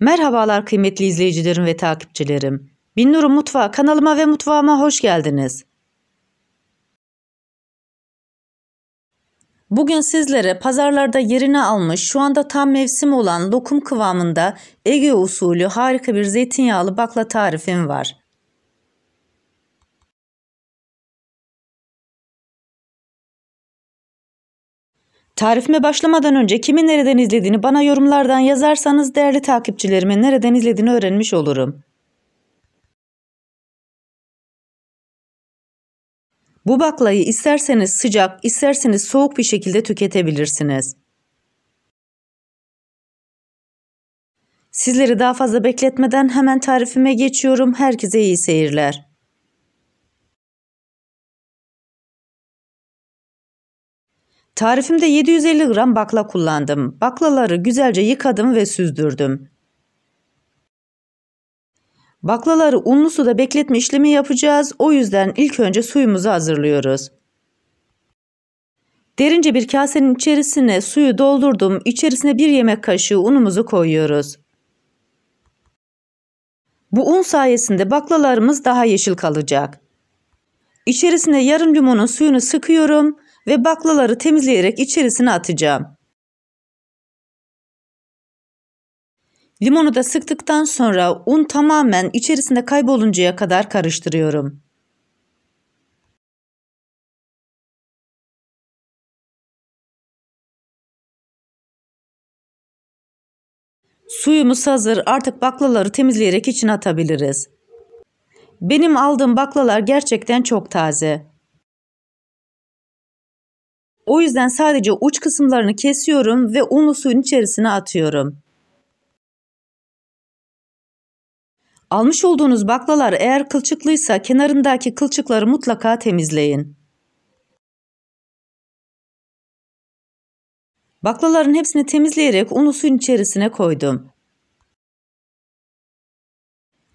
Merhabalar kıymetli izleyicilerim ve takipçilerim. Binnur'un Mutfağı kanalıma ve mutfağıma hoş geldiniz. Bugün sizlere pazarlarda yerini almış şu anda tam mevsim olan lokum kıvamında Ege usulü harika bir zeytinyağlı bakla tarifim var. Tarifime başlamadan önce kimi nereden izlediğini bana yorumlardan yazarsanız değerli takipçilerime nereden izlediğini öğrenmiş olurum. Bu baklayı isterseniz sıcak, isterseniz soğuk bir şekilde tüketebilirsiniz. Sizleri daha fazla bekletmeden hemen tarifime geçiyorum. Herkese iyi seyirler. Tarifimde 750 gram bakla kullandım. Baklaları güzelce yıkadım ve süzdürdüm. Baklaları unlu suda bekletme işlemi yapacağız. O yüzden ilk önce suyumuzu hazırlıyoruz. Derince bir kasenin içerisine suyu doldurdum. İçerisine bir yemek kaşığı unumuzu koyuyoruz. Bu un sayesinde baklalarımız daha yeşil kalacak. İçerisine yarım limonun suyunu sıkıyorum ve baklaları temizleyerek içerisine atacağım. Limonu da sıktıktan sonra un tamamen içerisinde kayboluncaya kadar karıştırıyorum. Suyumuz hazır artık baklaları temizleyerek içine atabiliriz. Benim aldığım baklalar gerçekten çok taze. O yüzden sadece uç kısımlarını kesiyorum ve unu suyun içerisine atıyorum. Almış olduğunuz baklalar eğer kılçıklıysa kenarındaki kılçıkları mutlaka temizleyin. Baklaların hepsini temizleyerek unu suyun içerisine koydum.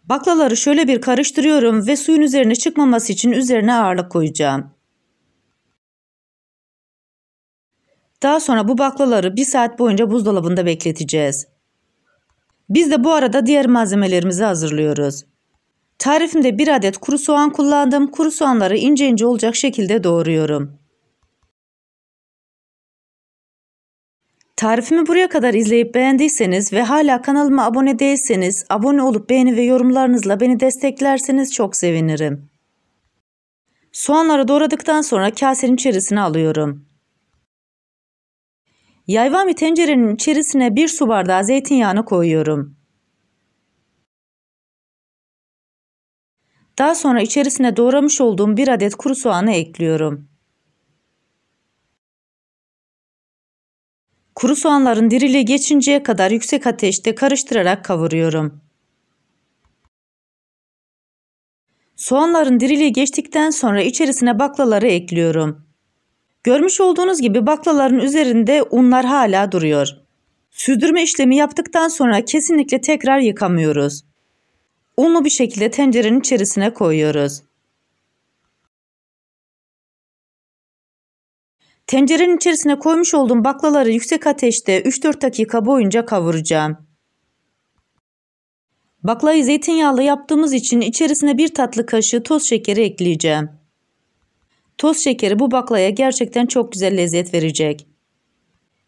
Baklaları şöyle bir karıştırıyorum ve suyun üzerine çıkmaması için üzerine ağırlık koyacağım. Daha sonra bu baklaları 1 saat boyunca buzdolabında bekleteceğiz. Biz de bu arada diğer malzemelerimizi hazırlıyoruz. Tarifimde bir adet kuru soğan kullandım. Kuru soğanları ince ince olacak şekilde doğruyorum. Tarifimi buraya kadar izleyip beğendiyseniz ve hala kanalıma abone değilseniz abone olup beğeni ve yorumlarınızla beni desteklerseniz çok sevinirim. Soğanları doğradıktan sonra kasenin içerisine alıyorum. Yayvan tencerenin içerisine bir su bardağı zeytinyağını koyuyorum. Daha sonra içerisine doğramış olduğum bir adet kuru soğanı ekliyorum. Kuru soğanların diriliği geçinceye kadar yüksek ateşte karıştırarak kavuruyorum. Soğanların diriliği geçtikten sonra içerisine baklaları ekliyorum. Görmüş olduğunuz gibi baklaların üzerinde unlar hala duruyor. Süzdürme işlemi yaptıktan sonra kesinlikle tekrar yıkamıyoruz. Unu bir şekilde tencerenin içerisine koyuyoruz. Tencerenin içerisine koymuş olduğum baklaları yüksek ateşte 3-4 dakika boyunca kavuracağım. Baklayı zeytinyağlı yaptığımız için içerisine bir tatlı kaşığı toz şekeri ekleyeceğim. Toz şekeri bu baklaya gerçekten çok güzel lezzet verecek.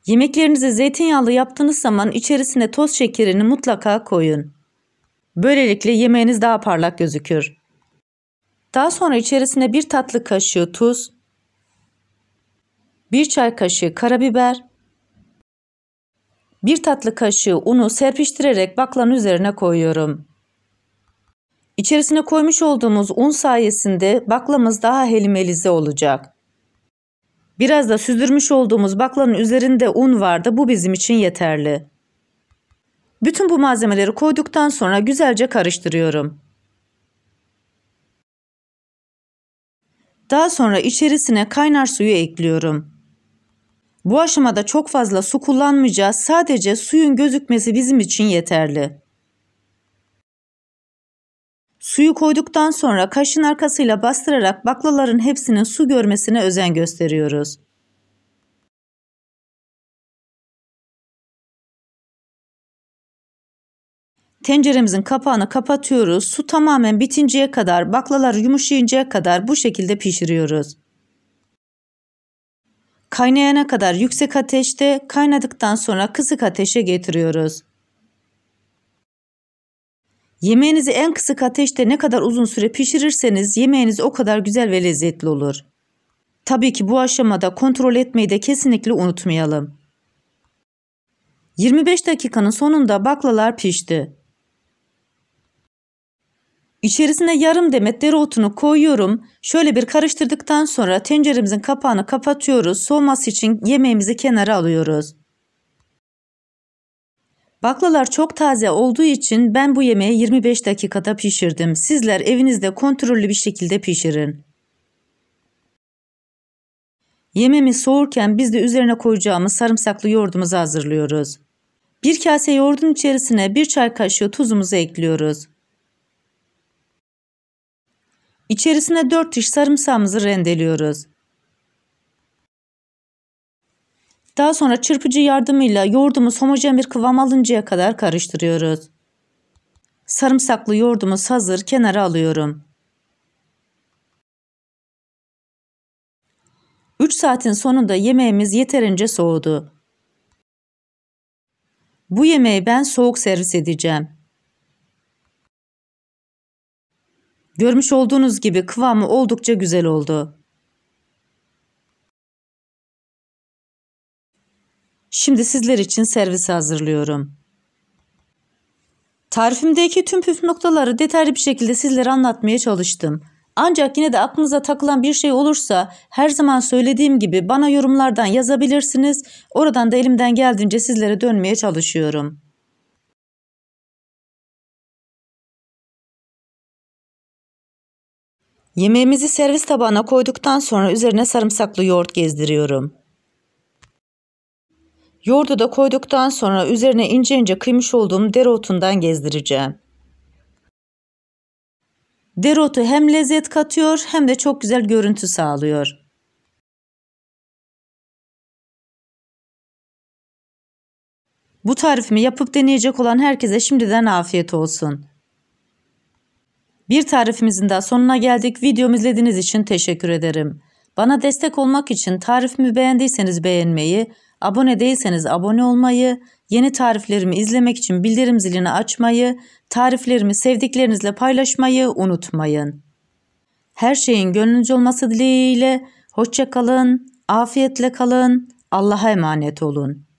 Yemeklerinizi zeytinyağlı yaptığınız zaman içerisine toz şekerini mutlaka koyun. Böylelikle yemeğiniz daha parlak gözükür. Daha sonra içerisine bir tatlı kaşığı tuz, bir çay kaşığı karabiber, bir tatlı kaşığı unu serpiştirerek baklanın üzerine koyuyorum. İçerisine koymuş olduğumuz un sayesinde baklamız daha helimelize olacak. Biraz da süzdürmüş olduğumuz baklanın üzerinde un vardı. Bu bizim için yeterli. Bütün bu malzemeleri koyduktan sonra güzelce karıştırıyorum. Daha sonra içerisine kaynar suyu ekliyorum. Bu aşamada çok fazla su kullanmayacağız. Sadece suyun gözükmesi bizim için yeterli. Suyu koyduktan sonra kaşın arkasıyla bastırarak baklaların hepsinin su görmesine özen gösteriyoruz. Tenceremizin kapağını kapatıyoruz. Su tamamen bitinceye kadar, baklalar yumuşayıncaya kadar bu şekilde pişiriyoruz. Kaynayana kadar yüksek ateşte, kaynadıktan sonra kısık ateşe getiriyoruz. Yemeğinizi en kısık ateşte ne kadar uzun süre pişirirseniz yemeğiniz o kadar güzel ve lezzetli olur. Tabii ki bu aşamada kontrol etmeyi de kesinlikle unutmayalım. 25 dakikanın sonunda baklalar pişti. İçerisine yarım demet dereotunu koyuyorum. Şöyle bir karıştırdıktan sonra tenceremizin kapağını kapatıyoruz. Soğuması için yemeğimizi kenara alıyoruz. Baklalar çok taze olduğu için ben bu yemeği 25 dakikada pişirdim. Sizler evinizde kontrollü bir şekilde pişirin. Yememi soğurken biz de üzerine koyacağımız sarımsaklı yoğurdumuzu hazırlıyoruz. Bir kase yoğurdun içerisine bir çay kaşığı tuzumuzu ekliyoruz. İçerisine 4 diş sarımsağımızı rendeliyoruz. Daha sonra çırpıcı yardımıyla yoğurdumuz homojen bir kıvam alıncaya kadar karıştırıyoruz. Sarımsaklı yoğurdumuz hazır kenara alıyorum. 3 saatin sonunda yemeğimiz yeterince soğudu. Bu yemeği ben soğuk servis edeceğim. Görmüş olduğunuz gibi kıvamı oldukça güzel oldu. Şimdi sizler için servise hazırlıyorum. Tarifimdeki tüm püf noktaları detaylı bir şekilde sizlere anlatmaya çalıştım. Ancak yine de aklınıza takılan bir şey olursa her zaman söylediğim gibi bana yorumlardan yazabilirsiniz. Oradan da elimden geldiğince sizlere dönmeye çalışıyorum. Yemeğimizi servis tabağına koyduktan sonra üzerine sarımsaklı yoğurt gezdiriyorum. Yoğurdu da koyduktan sonra üzerine ince ince kıymış olduğum dereotundan gezdireceğim. Dereotu hem lezzet katıyor hem de çok güzel görüntü sağlıyor. Bu tarifimi yapıp deneyecek olan herkese şimdiden afiyet olsun. Bir tarifimizin daha sonuna geldik. Videomu izlediğiniz için teşekkür ederim. Bana destek olmak için tarifimi beğendiyseniz beğenmeyi, Abone değilseniz abone olmayı, yeni tariflerimi izlemek için bildirim zilini açmayı, tariflerimi sevdiklerinizle paylaşmayı unutmayın. Her şeyin gönlünüz olması dileğiyle hoşçakalın, afiyetle kalın, Allah'a emanet olun.